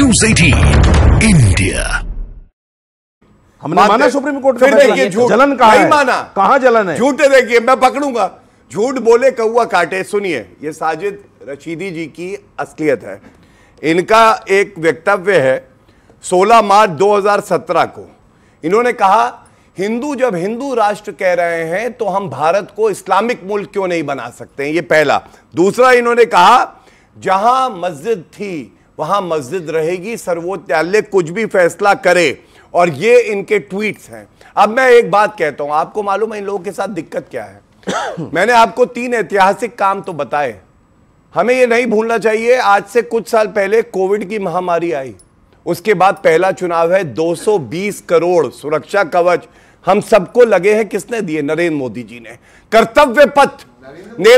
News India हमने माना supreme court का देखिए जलन कहा है माना कहा जलन है झूठे देखिए मैं पकड़ूंगा झूठ बोले कौआ काटे सुनिए ये साजिद रशीदी जी की असलियत है इनका एक वक्तव्य है 16 मार्च 2017 को इन्होंने कहा हिंदू जब हिंदू राष्ट्र कह रहे हैं तो हम भारत को इस्लामिक मुल्क क्यों नहीं बना सकते ये पहला दूसरा इन्होंने कहा जहां मस्जिद थी वहां मस्जिद रहेगी सर्वोच्च न्यायालय कुछ भी फैसला करे और ये इनके ट्वीट्स हैं अब मैं एक बात कहता हूं आपको मालूम है इन लोगों के साथ दिक्कत क्या है मैंने आपको तीन ऐतिहासिक काम तो बताए हमें ये नहीं भूलना चाहिए आज से कुछ साल पहले कोविड की महामारी आई उसके बाद पहला चुनाव है 220 करोड़ सुरक्षा कवच हम सबको लगे हैं किसने दिए नरेंद्र मोदी जी ने कर्तव्य पथ ने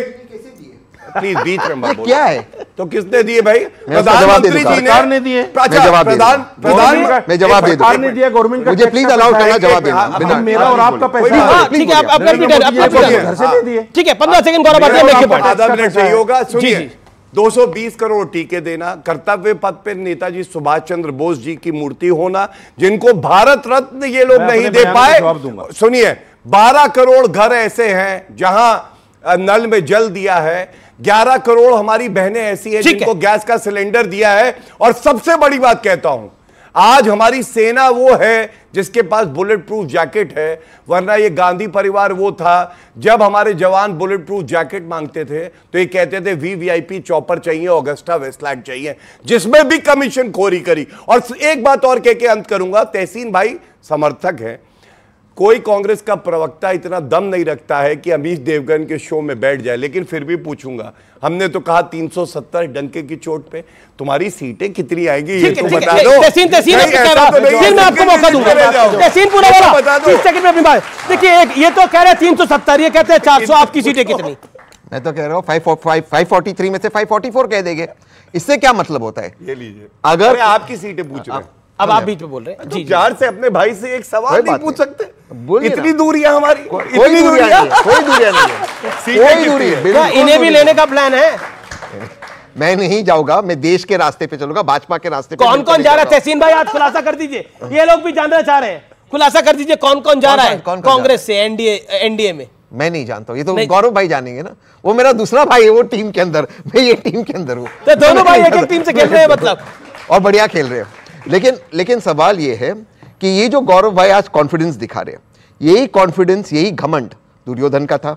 प्लीज बीच में क्या है तो किसने दिए भाई प्रधानमंत्री जी ने दिए मैं जवाब ने दिया गवर्नमेंट मुझे प्लीज अलाउ करना जवाब देना हाँ, मेरा हाँ, और आपका पैसा हाँ, ठीक है आप घर से दे दिए ठीक है सेकंड आधा मिनट चाहिए होगा सुनिए 220 करोड़ टीके देना कर्तव्य पद पर नेताजी सुभाष चंद्र बोस जी की मूर्ति होना जिनको भारत रत्न ये लोग नहीं दे पाए सुनिए 12 करोड़ घर ऐसे हैं जहां नल में जल दिया है ग्यारह करोड़ हमारी बहने ऐसी हैं जिनको है। गैस का सिलेंडर दिया है और सबसे बड़ी बात कहता हूं आज हमारी सेना वो है जिसके पास बुलेट प्रूफ जैकेट है वरना ये गांधी परिवार वो था जब हमारे जवान बुलेट प्रूफ जैकेट मांगते थे तो ये कहते थे V V I P chopper चाहिए ऑगस्टा वेस्टलैंड चाहिए जिसमें भी कमीशन खोरी करी और एक बात और कह के अंत करूंगा तहसीन भाई समर्थक हैं कोई कांग्रेस का प्रवक्ता इतना दम नहीं रखता है कि अमीश देवगन के शो में बैठ जाए लेकिन फिर भी पूछूंगा हमने तो कहा 370 डंके की चोट पे तुम्हारी सीटें कितनी आएगी तो तो ये तो बता दो तहसीन तहसीन फिर मैं आपको मौका दूंगा तहसीन पूरा बोला 30 सेकंड में अपनी बात देखिए एक ये तो कह रहे हैं तीन ये कहते हैं चार आपकी सीटें कितनी मैं तो कह रहा हूँ फाइव 543 में से 544 कह देंगे इससे क्या मतलब होता है ये लीजिए अगर आपकी सीटें पूछ रहे हैं अब आप बीच में बोल रहे हैं तो जी चार से अपने भाई से एक सवाल नहीं पूछ सकते इतनी दूरियां हमारी इतनी दूरियां कोई दूरियां नहीं है कोई दूरी है इन्हें भी लेने का प्लान है मैं नहीं जाऊंगा मैं देश के रास्ते पे चलूंगा भाजपा के रास्ते कौन कौन जा रहा है तहसीन भाई आज खुलासा कर दीजिए ये लोग भी जानना चाह रहे हैं खुलासा कर दीजिए कौन कौन जा रहा है कांग्रेस से एनडीए एनडीए में मैं नहीं जानता हूँ ये तो गौरव भाई जानेंगे ना वो मेरा दूसरा भाई है वो टीम के अंदर मैं ये टीम के अंदर हूँ तो दोनों भाई एक एक टीम से खेल रहे हैं मतलब और बढ़िया खेल रहे हैं लेकिन लेकिन सवाल ये है कि ये जो गौरव भाई आज कॉन्फिडेंस दिखा रहे यही कॉन्फिडेंस यही घमंड दुर्योधन का था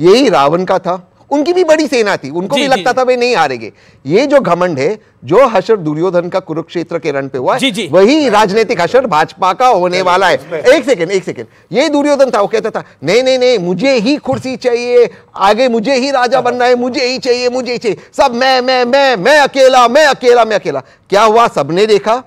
यही रावण का था उनकी भी बड़ी सेना थी उनको भी लगता था वे नहीं हारेंगे ये जो घमंड है जो हशर दुर्योधन का कुरुक्षेत्र के रण पे हुआ जी, जी। वही राजनीतिक हशर भाजपा का होने वाला है एक सेकेंड एक सेकेंड ये दुर्योधन था वो कहता था नहीं नहीं नहीं मुझे ही कुर्सी चाहिए आगे मुझे ही राजा बनना है मुझे ही चाहिए मुझे ही चाहिए सब मैं मैं मैं मैं अकेला मैं अकेला मैं अकेला क्या हुआ सबने देखा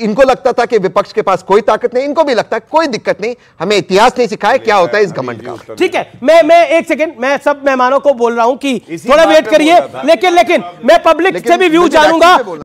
इनको लगता था कि विपक्ष के पास कोई ताकत नहीं इनको भी लगता है कोई दिक्कत नहीं हमें इतिहास नहीं सिखाया क्या होता है इस घमंड का ठीक है मैं मैं एक सेकंड मैं सब मेहमानों को बोल रहा हूं कि थोड़ा वेट करिए लेकिन लेकिन मैं पब्लिक से भी व्यू जानूंगा